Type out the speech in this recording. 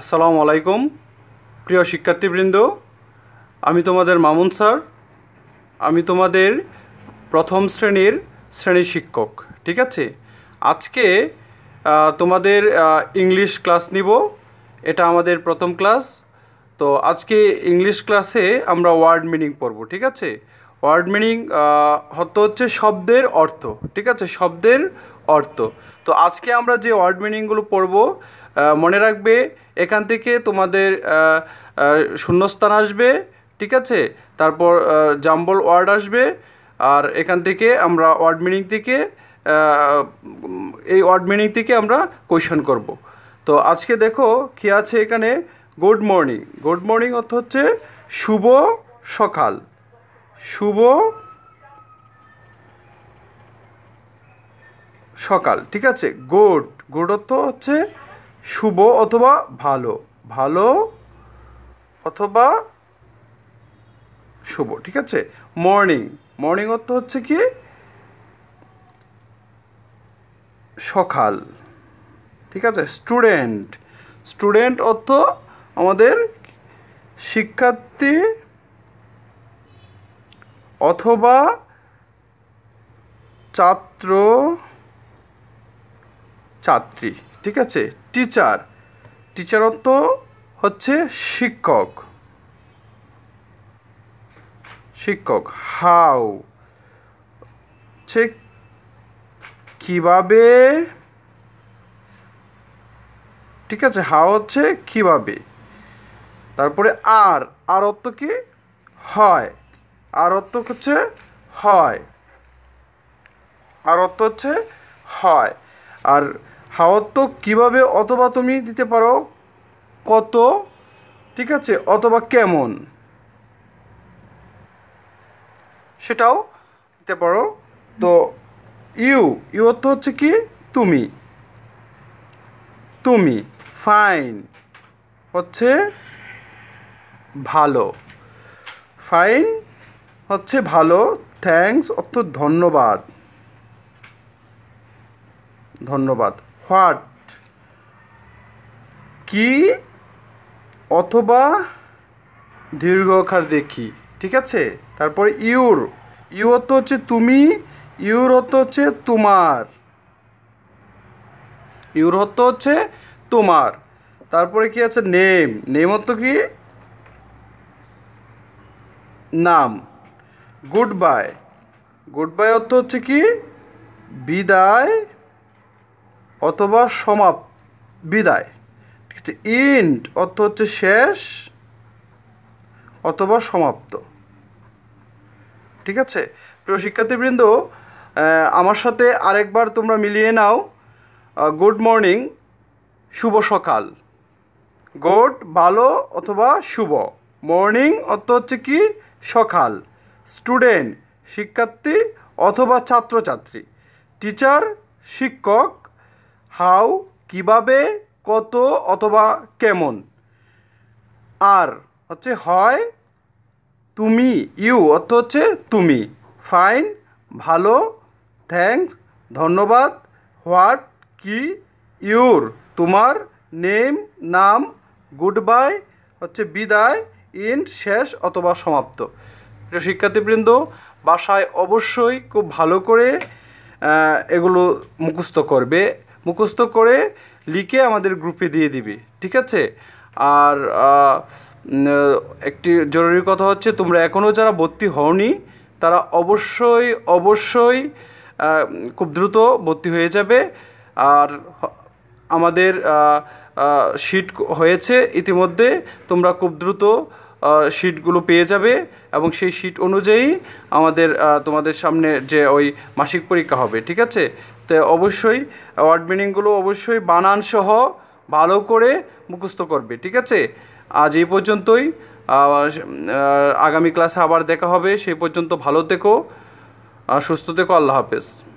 আসসালামু আলাইকুম প্রিয় শিক্ষার্থীবৃন্দ আমি তোমাদের মামুন স্যার আমি তোমাদের প্রথম শ্রেণীর শ্রেণী শিক্ষক ঠিক আছে আজকে তোমাদের ইংলিশ ক্লাস নিব এটা আমাদের প্রথম ক্লাস তো আজকে ইংলিশ ক্লাসে আমরা ওয়ার্ড মিনিং পড়ব ঠিক আছে ওয়ার্ড মিনিং হত হচ্ছে শব্দের অর্থ ঠিক আছে শব্দের অর্থ তো আজকে আমরা যে ওয়ার্ড মিনিংগুলো পড়ব মনে রাখবে এখান থেকে তোমাদের শূন্যস্থান আসবে ঠিক আছে তারপর জাম্বল ওয়ার্ড আসবে আর এখান থেকে আমরা ওয়ার্ড মিনিং থেকে এই ওয়ার্ড মিনিং থেকে আমরা কোয়েশন করব তো আজকে দেখো কি আছে এখানে গুড মর্নিং গুড মর্নিং অর্থ হচ্ছে শুভ সকাল শুভ সকাল ঠিক আছে গোড গোড অর্থ হচ্ছে শুভ অথবা ভালো ভালো অথবা শুভ ঠিক আছে মর্নিং মর্নিং অর্থ হচ্ছে কি সকাল ঠিক আছে স্টুডেন্ট স্টুডেন্ট অর্থ আমাদের শিক্ষার্থী অথবা ছাত্র ছাত্রী ঠিক আছে টিচার টিচার অর্থ হচ্ছে শিক্ষক শিক্ষক হাউ হচ্ছে কিভাবে ঠিক আছে হাও হচ্ছে কিভাবে তারপরে আর আর অর্থ কি হয় আর অর্থ হচ্ছে হয় আর অর্থ হচ্ছে হয় আর তো কীভাবে অথবা তুমি দিতে পারো কত ঠিক আছে অথবা কেমন সেটাও দিতে পারো তো ইউ ইউ অর্থ হচ্ছে কি তুমি তুমি ফাইন হচ্ছে ভালো ফাইন হচ্ছে ভালো থ্যাংকস অর্থ ধন্যবাদ ধন্যবাদ হোয়াট কি অথবা দীর্ঘকার দেখি ঠিক আছে তারপরে ইউর ইউ অত হচ্ছে তুমি ইউর অত হচ্ছে তোমার ইউর অত হচ্ছে তোমার তারপরে কি আছে নেম নেম অত কি নাম গুড বাই গুড বাই অর্থ হচ্ছে কি বিদায় অথবা সমাপ বিদায় ঠিক আছে ইন্ড অর্থ হচ্ছে শেষ অথবা সমাপ্ত ঠিক আছে প্রিয় শিক্ষার্থীবৃন্দ আমার সাথে আরেকবার তোমরা মিলিয়ে নাও গুড মর্নিং শুভ সকাল গুড ভালো অথবা শুভ মর্নিং অর্থ হচ্ছে কি সকাল স্টুডেন্ট শিক্ষার্থী অথবা ছাত্রছাত্রী টিচার শিক্ষক হাউ কিভাবে কত অথবা কেমন আর হচ্ছে হয় তুমি ইউ অর্থ হচ্ছে তুমি ফাইন ভালো থ্যাংকস ধন্যবাদ হোয়াট কি ইউর তোমার নেম নাম গুড বাই হচ্ছে বিদায় ইন শেষ অথবা সমাপ্ত প্রিয় শিক্ষার্থীবৃন্দ বাসায় অবশ্যই খুব ভালো করে এগুলো মুখস্থ করবে মুখস্থ করে লিখে আমাদের গ্রুপে দিয়ে দিবে ঠিক আছে আর একটি জরুরি কথা হচ্ছে তোমরা এখনও যারা ভর্তি হওনি তারা অবশ্যই অবশ্যই খুব দ্রুত ভর্তি হয়ে যাবে আর আমাদের শিট হয়েছে ইতিমধ্যে তোমরা খুব দ্রুত শিটগুলো পেয়ে যাবে এবং সেই শিট অনুযায়ী আমাদের তোমাদের সামনে যে ওই মাসিক পরীক্ষা হবে ঠিক আছে তো অবশ্যই ওয়ার্ড মিনিংগুলো অবশ্যই বানানসহ ভালো করে মুখস্থ করবে ঠিক আছে আজ এই পর্যন্তই আগামী ক্লাসে আবার দেখা হবে সেই পর্যন্ত ভালো থেকো সুস্থ থেকো আল্লাহ হাফেজ